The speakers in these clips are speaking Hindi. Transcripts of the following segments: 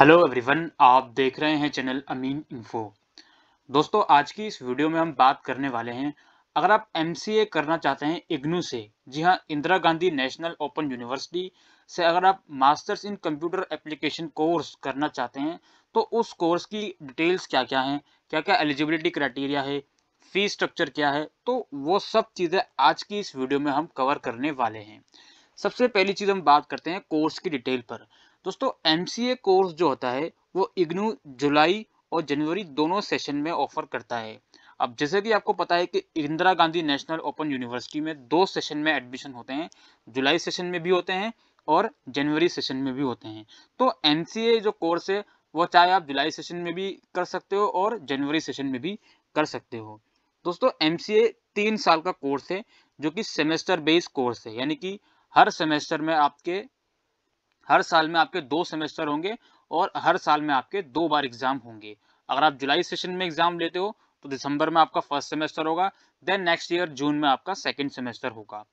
हेलो एवरीवन आप देख रहे हैं चैनल अमीन इन्फो दोस्तों आज की इस वीडियो में हम बात करने वाले हैं अगर आप एमसीए करना चाहते हैं इग्नू से जी हां Indira Gandhi national open university से अगर आप masters in computer application course करना चाहते हैं तो उस कोर्स की डिटेल्स क्या क्या हैं क्या क्या एलिजिबिलिटी क्राइटेरिया है फी स्ट्रक्चर क्या है तो वो सब चीज़ें आज की इस वीडियो में हम कवर करने वाले हैं सबसे पहली चीज़ हम बात करते हैं कोर्स की डिटेल पर दोस्तों एम कोर्स जो होता है वो इग्नू जुलाई और जनवरी दोनों सेशन में ऑफर करता है अब जैसे कि आपको पता है कि Indira Gandhi national open university में दो सेशन में एडमिशन होते हैं जुलाई सेशन में भी होते हैं और जनवरी सेशन में भी होते हैं तो एम जो कोर्स है वो चाहे आप जुलाई सेशन में भी कर सकते हो और जनवरी सेशन में भी कर सकते हो दोस्तों एम तीन साल का कोर्स है जो कि सेमेस्टर बेस्ड कोर्स है यानी कि हर सेमेस्टर में आपके हर साल में आपके दो सेमेस्टर होंगे और हर साल में आपके दो बार एग्जाम होंगे अगर आप जुलाई सेशन में एग्जाम लेते हो तो दिसंबर में आपका फर्स्ट सेमेस्टर होगा देन नेक्स्ट ईयर जून में आपका सेकेंड सेमेस्टर होगा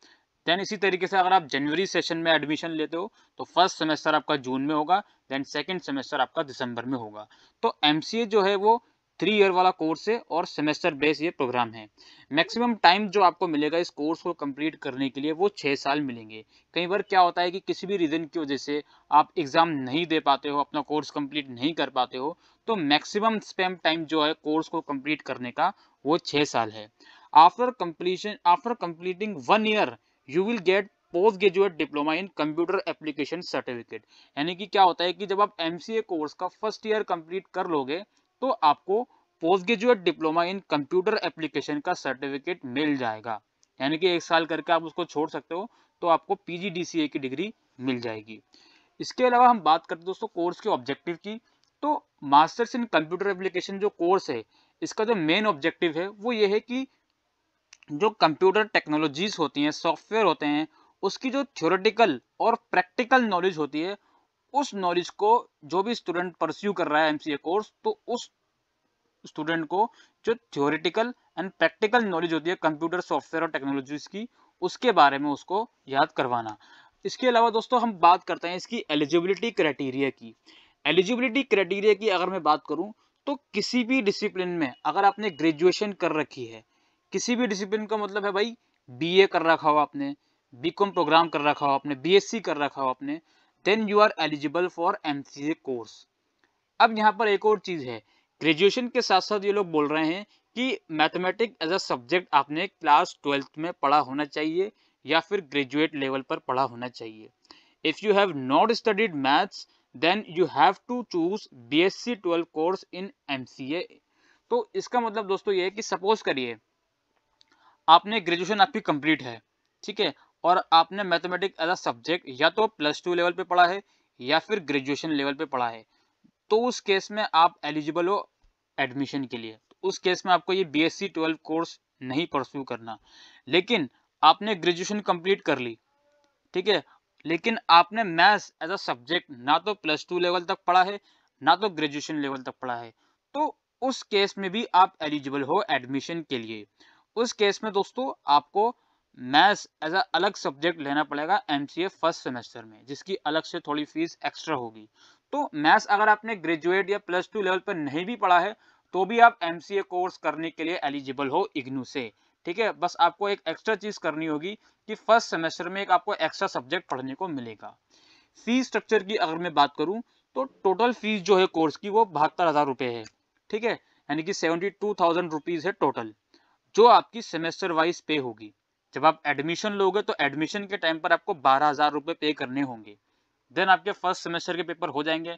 देन इसी तरीके से अगर आप जनवरी सेशन में एडमिशन लेते हो तो फर्स्ट सेमेस्टर आपका जून में होगा देन सेकेंड सेमेस्टर आपका दिसंबर में होगा तो एम जो है वो थ्री ईयर वाला कोर्स है और सेमेस्टर बेस ये प्रोग्राम है मैक्सिमम टाइम जो आपको मिलेगा इस कोर्स को कंप्लीट करने के लिए वो छः साल मिलेंगे कई बार क्या होता है कि किसी भी रीज़न की वजह से आप एग्ज़ाम नहीं दे पाते हो अपना कोर्स कंप्लीट नहीं कर पाते हो तो मैक्सिमम स्पेम टाइम जो है कोर्स को कम्प्लीट करने का वो छः साल है after completion after completing one year you will get post graduate diploma in computer application certificate यानी कि क्या होता है कि जब आप एम कोर्स का फर्स्ट ईयर कंप्लीट कर लोगे तो आपको post graduate diploma in computer application का सर्टिफिकेट मिल जाएगा यानी कि एक साल करके आप उसको छोड़ सकते हो तो आपको पीजीडीसीए की डिग्री मिल जाएगी इसके अलावा हम बात करते हैं दोस्तों कोर्स के ऑब्जेक्टिव की तो मास्टर्स इन कंप्यूटर एप्लीकेशन जो कोर्स है इसका जो मेन ऑब्जेक्टिव है वो ये है कि जो कंप्यूटर टेक्नोलॉजीज होती हैं सॉफ्टवेयर होते हैं उसकी जो थ्योरेटिकल और प्रैक्टिकल नॉलेज होती है उस नॉलेज को जो भी स्टूडेंट परस्यू कर रहा है एमसीए कोर्स तो उस स्टूडेंट को जो थ्योरेटिकल एंड प्रैक्टिकल नॉलेज होती है कंप्यूटर सॉफ्टवेयर और टेक्नोलॉजीज की उसके बारे में उसको याद करवाना इसके अलावा दोस्तों हम बात करते हैं इसकी एलिजिबिलिटी क्राइटेरिया की एलिजिबिलिटी क्राइटेरिया की अगर मैं बात करूं तो किसी भी डिसिप्लिन में अगर आपने ग्रेजुएशन कर रखी है किसी भी डिसिप्लिन का मतलब है भाई बीए कर रखा हो आपने बीकॉम प्रोग्राम कर रखा हो आपने बीएससी कर रखा हो आपने then you are eligible for M course अब यहाँ पर एक और चीज़ है ग्रेजुएशन के साथ साथ ये लोग बोल रहे हैं कि मैथमेटिक एज अ सब्जेक्ट आपने क्लास ट्वेल्थ में पढ़ा होना चाहिए या फिर ग्रेजुएट लेवल पर पढ़ा होना चाहिए if you have not studied maths then you have to choose B S C twelve course in M C A तो इसका मतलब दोस्तों ये है कि सपोज करिए आपने ग्रेजुएशन आपकी कंप्लीट है ठीक है और आपने मैथमेटिक्स एज अ सब्जेक्ट या तो प्लस टू लेवल पे पढ़ा है या फिर ग्रेजुएशन लेवल पे पढ़ा है तो उस केस में आप एलिजिबल हो एडमिशन के लिए तो उस केस में आपको ये बी एस कोर्स नहीं परस्यू करना लेकिन आपने ग्रेजुएशन कम्प्लीट कर ली ठीक है लेकिन आपने मैथ्स एज अ सब्जेक्ट ना तो प्लस टू लेवल तक पढ़ा है ना तो ग्रेजुएशन लेवल तक पढ़ा है तो उस केस में भी आप एलिजिबल हो एडमिशन के लिए उस केस में दोस्तों आपको मैथ्स एज अ अलग सब्जेक्ट लेना पड़ेगा एम फर्स्ट सेमेस्टर में जिसकी अलग से थोड़ी फीस एक्स्ट्रा होगी तो मैथ्स अगर आपने ग्रेजुएट या प्लस टू लेवल पर नहीं भी पढ़ा है तो भी आप एम कोर्स करने के लिए एलिजिबल हो इग्नू से ठीक है बस आपको एक एक्स्ट्रा चीज़ करनी होगी कि फर्स्ट सेमेस्टर में एक आपको एक्स्ट्रा सब्जेक्ट पढ़ने को मिलेगा फीस स्ट्रक्चर की अगर मैं बात करूं तो टोटल फीस जो है कोर्स की वो बहत्तर हज़ार रुपये है ठीक है यानी कि सेवेंटी टू थाउजेंड रुपीज़ है टोटल जो आपकी सेमेस्टर वाइज पे होगी जब आप एडमिशन लोगे तो एडमिशन के टाइम पर आपको बारह हज़ार रुपये पे करने होंगे देन आपके फर्स्ट सेमेस्टर के पेपर हो जाएंगे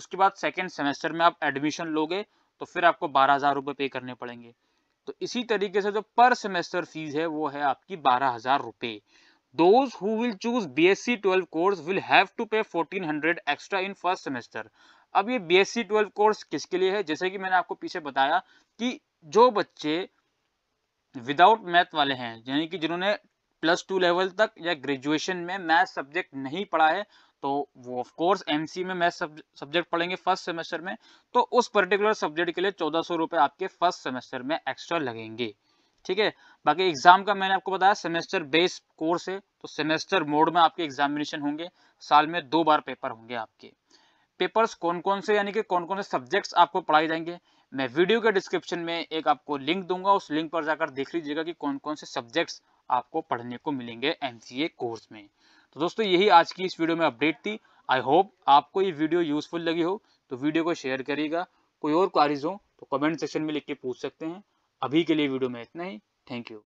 उसके बाद सेकेंड सेमेस्टर में आप एडमिशन लोगे तो फिर आपको बारह हज़ार रुपये पे करने पड़ेंगे तो इसी तरीके से जो पर सेमेस्टर फीस है वो है आपकी बारह हज़ार रुपये those who will choose BSc 12 course will have to pay 1400 extra in first semester अब ये BSc 12 कोर्स किसके लिए है जैसे कि मैंने आपको पीछे बताया कि जो बच्चे विदाउट मैथ वाले हैं यानी कि जिन्होंने प्लस टू लेवल तक या ग्रेजुएशन में मैथ सब्जेक्ट नहीं पढ़ा है तो वो ऑफ कोर्स एमसी में मैथ सब्जेक्ट पढ़ेंगे फर्स्ट सेमेस्टर में तो उस पर्टिकुलर सब्जेक्ट के लिए चौदह सौ रुपए आपके फर्स्ट सेमेस्टर में एक्स्ट्रा लगेंगे ठीक है बाकी एग्जाम का मैंने आपको बताया सेमेस्टर बेस्ड कोर्स है तो सेमेस्टर मोड में आपके एग्जामिनेशन होंगे साल में दो बार पेपर होंगे आपके पेपर्स कौन कौन से यानी कि कौन कौन से सब्जेक्ट्स आपको पढ़ाए जाएंगे मैं वीडियो के डिस्क्रिप्शन में एक आपको लिंक दूंगा उस लिंक पर जाकर देख लीजिएगा कि कौन कौन से सब्जेक्ट्स आपको पढ़ने को मिलेंगे एम कोर्स में तो दोस्तों यही आज की इस वीडियो में अपडेट थी आई होप आपको ये वीडियो यूजफुल लगी हो तो वीडियो को शेयर करिएगा कोई और क्वारीज हो तो कमेंट सेक्शन में लिख के पूछ सकते हैं अभी के लिए वीडियो में इतना ही थैंक यू